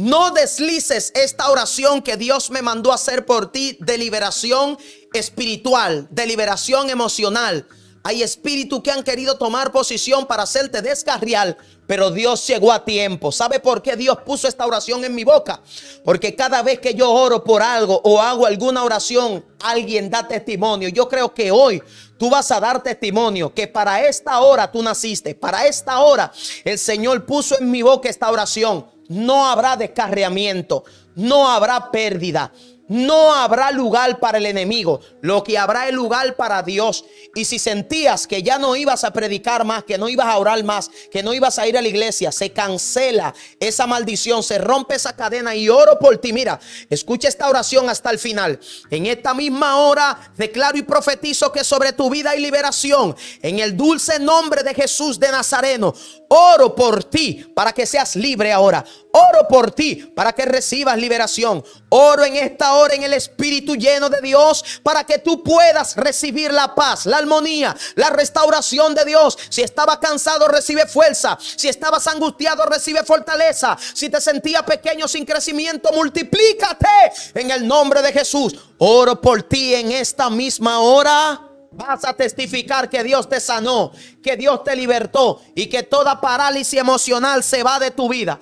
No deslices esta oración que Dios me mandó hacer por ti de liberación espiritual, de liberación emocional. Hay espíritus que han querido tomar posición para hacerte descarriar, pero Dios llegó a tiempo. ¿Sabe por qué Dios puso esta oración en mi boca? Porque cada vez que yo oro por algo o hago alguna oración, alguien da testimonio. Yo creo que hoy tú vas a dar testimonio que para esta hora tú naciste, para esta hora el Señor puso en mi boca esta oración no habrá descarreamiento, no habrá pérdida no habrá lugar para el enemigo, lo que habrá es lugar para Dios. Y si sentías que ya no ibas a predicar más, que no ibas a orar más, que no ibas a ir a la iglesia, se cancela esa maldición, se rompe esa cadena y oro por ti. Mira, escucha esta oración hasta el final. En esta misma hora declaro y profetizo que sobre tu vida hay liberación. En el dulce nombre de Jesús de Nazareno, oro por ti para que seas libre ahora. Oro por ti para que recibas liberación. Oro en esta hora en el Espíritu lleno de Dios para que tú puedas recibir la paz, la armonía, la restauración de Dios. Si estabas cansado, recibe fuerza. Si estabas angustiado, recibe fortaleza. Si te sentías pequeño sin crecimiento, multiplícate en el nombre de Jesús. Oro por ti en esta misma hora. Vas a testificar que Dios te sanó, que Dios te libertó y que toda parálisis emocional se va de tu vida.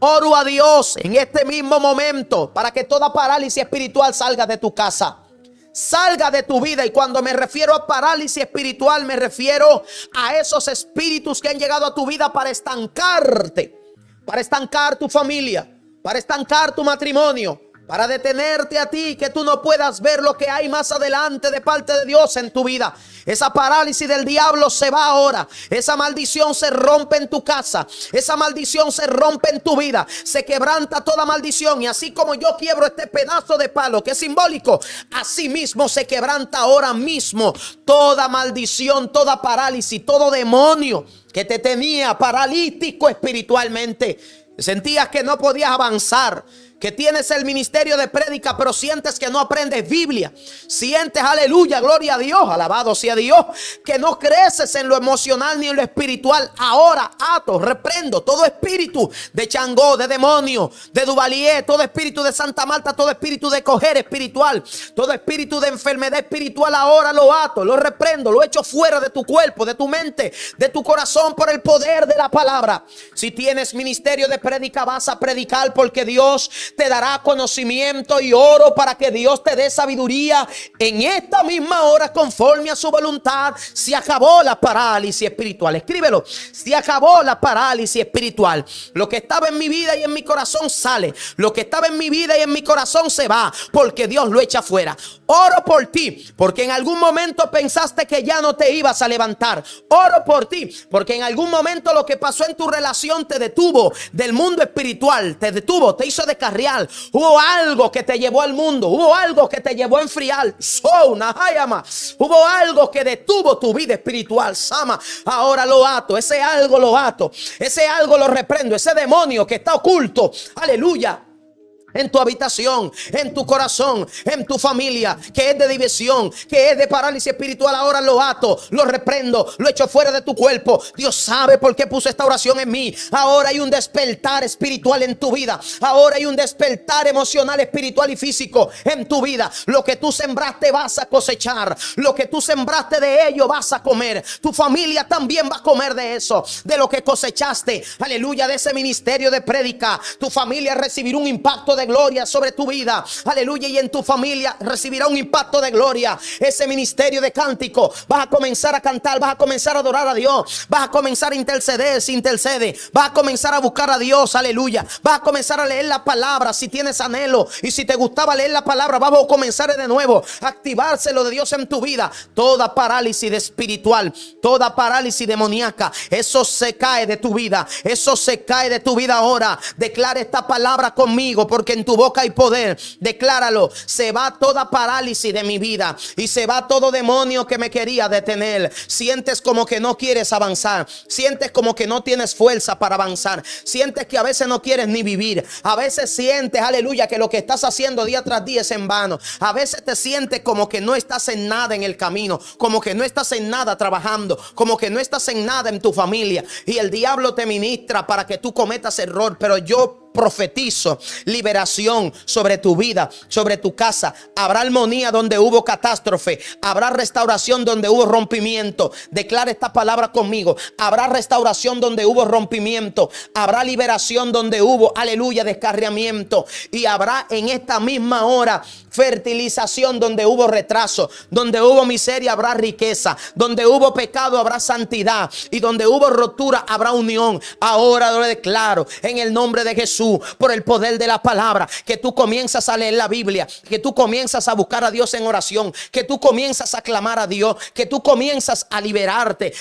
Oro a Dios en este mismo momento para que toda parálisis espiritual salga de tu casa. Salga de tu vida y cuando me refiero a parálisis espiritual me refiero a esos espíritus que han llegado a tu vida para estancarte, para estancar tu familia, para estancar tu matrimonio, para detenerte a ti, que tú no puedas ver lo que hay más adelante de parte de Dios en tu vida. Esa parálisis del diablo se va ahora. Esa maldición se rompe en tu casa. Esa maldición se rompe en tu vida. Se quebranta toda maldición. Y así como yo quiebro este pedazo de palo, que es simbólico, así mismo se quebranta ahora mismo toda maldición, toda parálisis, todo demonio que te tenía paralítico espiritualmente. Sentías que no podías avanzar que tienes el ministerio de prédica, pero sientes que no aprendes Biblia, sientes, aleluya, gloria a Dios, alabado sea Dios, que no creces en lo emocional ni en lo espiritual, ahora ato, reprendo todo espíritu de Changó, de demonio, de Duvalier, todo espíritu de Santa Marta, todo espíritu de coger espiritual, todo espíritu de enfermedad espiritual, ahora lo ato, lo reprendo, lo echo fuera de tu cuerpo, de tu mente, de tu corazón, por el poder de la palabra. Si tienes ministerio de prédica, vas a predicar porque Dios te dará conocimiento y oro para que Dios te dé sabiduría en esta misma hora conforme a su voluntad. Se acabó la parálisis espiritual. Escríbelo. Se acabó la parálisis espiritual. Lo que estaba en mi vida y en mi corazón sale. Lo que estaba en mi vida y en mi corazón se va porque Dios lo echa fuera. Oro por ti porque en algún momento pensaste que ya no te ibas a levantar. Oro por ti porque en algún momento lo que pasó en tu relación te detuvo del mundo espiritual. Te detuvo, te hizo descargar hubo algo que te llevó al mundo, hubo algo que te llevó a enfriar, hubo algo que detuvo tu vida espiritual, Sama, ahora lo ato, ese algo lo ato, ese algo lo reprendo, ese demonio que está oculto, aleluya, en tu habitación, en tu corazón, en tu familia, que es de División, que es de parálisis espiritual, ahora lo ato, lo reprendo, lo echo fuera de tu cuerpo. Dios sabe por qué puso esta oración en mí. Ahora hay un despertar espiritual en tu vida. Ahora hay un despertar emocional, espiritual y físico en tu vida. Lo que tú sembraste vas a cosechar. Lo que tú sembraste de ello vas a comer. Tu familia también va a comer de eso, de lo que cosechaste. Aleluya, de ese ministerio de prédica. Tu familia recibirá un impacto de gloria sobre tu vida. Aleluya. Y en tu familia recibirá un impacto de gloria. Ese ministerio de cántico. Vas a comenzar a cantar. Vas a comenzar a adorar a Dios. Vas a comenzar a interceder si intercede. Vas a comenzar a buscar a Dios. Aleluya. Vas a comenzar a leer la palabra si tienes anhelo. Y si te gustaba leer la palabra, vamos a comenzar de nuevo. Activarse lo de Dios en tu vida. Toda parálisis de espiritual. Toda parálisis demoníaca. Eso se cae de tu vida. Eso se cae de tu vida ahora. Declara esta palabra conmigo. Porque que en tu boca hay poder. Decláralo, se va toda parálisis de mi vida y se va todo demonio que me quería detener. Sientes como que no quieres avanzar, sientes como que no tienes fuerza para avanzar, sientes que a veces no quieres ni vivir, a veces sientes, aleluya, que lo que estás haciendo día tras día es en vano, a veces te sientes como que no estás en nada en el camino, como que no estás en nada trabajando, como que no estás en nada en tu familia y el diablo te ministra para que tú cometas error, pero yo profetizo liberación sobre tu vida, sobre tu casa. Habrá armonía donde hubo catástrofe. Habrá restauración donde hubo rompimiento. Declara esta palabra conmigo. Habrá restauración donde hubo rompimiento. Habrá liberación donde hubo, aleluya, descarriamiento. Y habrá en esta misma hora fertilización donde hubo retraso. Donde hubo miseria habrá riqueza. Donde hubo pecado habrá santidad. Y donde hubo rotura habrá unión. Ahora lo declaro en el nombre de Jesús por el poder de la palabra, que tú comienzas a leer la Biblia, que tú comienzas a buscar a Dios en oración, que tú comienzas a clamar a Dios, que tú comienzas a liberarte,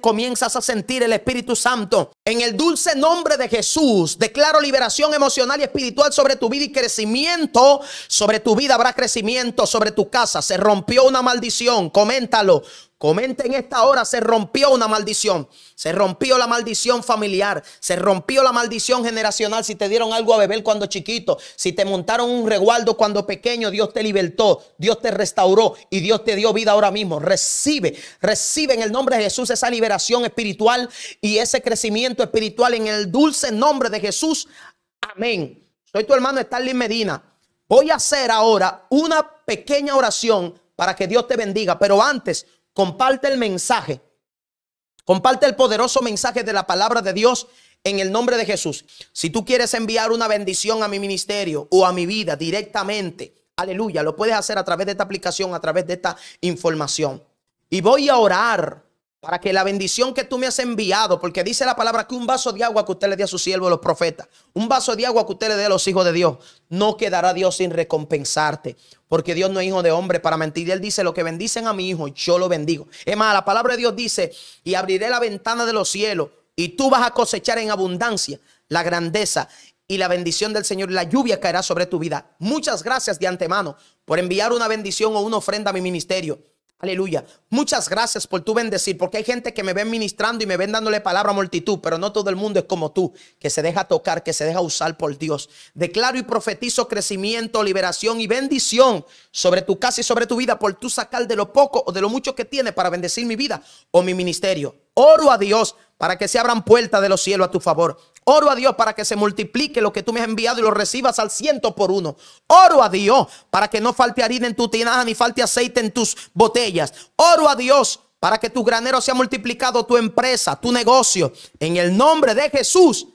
comienzas a sentir el Espíritu Santo en el dulce nombre de Jesús, declaro liberación emocional y espiritual sobre tu vida y crecimiento. Sobre tu vida habrá crecimiento, sobre tu casa. Se rompió una maldición, coméntalo. Comenta en esta hora, se rompió una maldición. Se rompió la maldición familiar. Se rompió la maldición generacional. Si te dieron algo a beber cuando chiquito, si te montaron un reguardo cuando pequeño, Dios te libertó, Dios te restauró y Dios te dio vida ahora mismo. Recibe, recibe en el nombre de Jesús esa liberación espiritual y ese crecimiento espiritual en el dulce nombre de Jesús. Amén. Soy tu hermano Stanley Medina. Voy a hacer ahora una pequeña oración para que Dios te bendiga, pero antes comparte el mensaje. Comparte el poderoso mensaje de la palabra de Dios en el nombre de Jesús. Si tú quieres enviar una bendición a mi ministerio o a mi vida directamente, aleluya, lo puedes hacer a través de esta aplicación, a través de esta información. Y voy a orar para que la bendición que tú me has enviado, porque dice la palabra que un vaso de agua que usted le dé a su siervo, los profetas, un vaso de agua que usted le dé a los hijos de Dios, no quedará Dios sin recompensarte, porque Dios no es hijo de hombre para mentir. Él dice, lo que bendicen a mi hijo, yo lo bendigo. Es más, la palabra de Dios dice, y abriré la ventana de los cielos, y tú vas a cosechar en abundancia la grandeza y la bendición del Señor, la lluvia caerá sobre tu vida. Muchas gracias de antemano por enviar una bendición o una ofrenda a mi ministerio. Aleluya. Muchas gracias por tu bendecir, porque hay gente que me ven ministrando y me ven dándole palabra a multitud, pero no todo el mundo es como tú, que se deja tocar, que se deja usar por Dios. Declaro y profetizo crecimiento, liberación y bendición sobre tu casa y sobre tu vida, por tú sacar de lo poco o de lo mucho que tiene para bendecir mi vida o mi ministerio. Oro a Dios para que se abran puertas de los cielos a tu favor Oro a Dios para que se multiplique lo que tú me has enviado y lo recibas al ciento por uno. Oro a Dios para que no falte harina en tu tinaja ni falte aceite en tus botellas. Oro a Dios para que tu granero sea multiplicado, tu empresa, tu negocio. En el nombre de Jesús.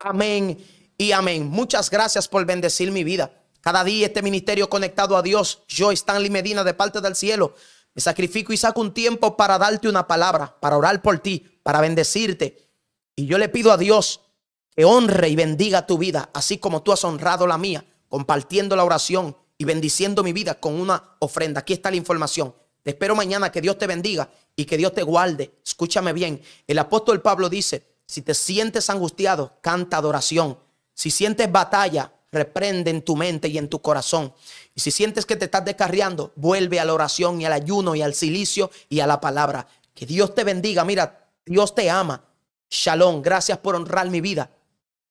Amén y amén. Muchas gracias por bendecir mi vida. Cada día este ministerio conectado a Dios. Yo, Stanley Medina, de parte del cielo. Me sacrifico y saco un tiempo para darte una palabra, para orar por ti, para bendecirte. Y yo le pido a Dios que honre y bendiga tu vida, así como tú has honrado la mía, compartiendo la oración y bendiciendo mi vida con una ofrenda. Aquí está la información. Te espero mañana, que Dios te bendiga y que Dios te guarde. Escúchame bien, el apóstol Pablo dice, si te sientes angustiado, canta adoración. Si sientes batalla, reprende en tu mente y en tu corazón. Y si sientes que te estás descarriando, vuelve a la oración y al ayuno y al silicio y a la palabra. Que Dios te bendiga. Mira, Dios te ama. Shalom, gracias por honrar mi vida.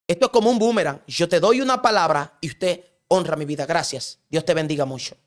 Esto es como un boomerang. Yo te doy una palabra y usted honra mi vida. Gracias. Dios te bendiga mucho.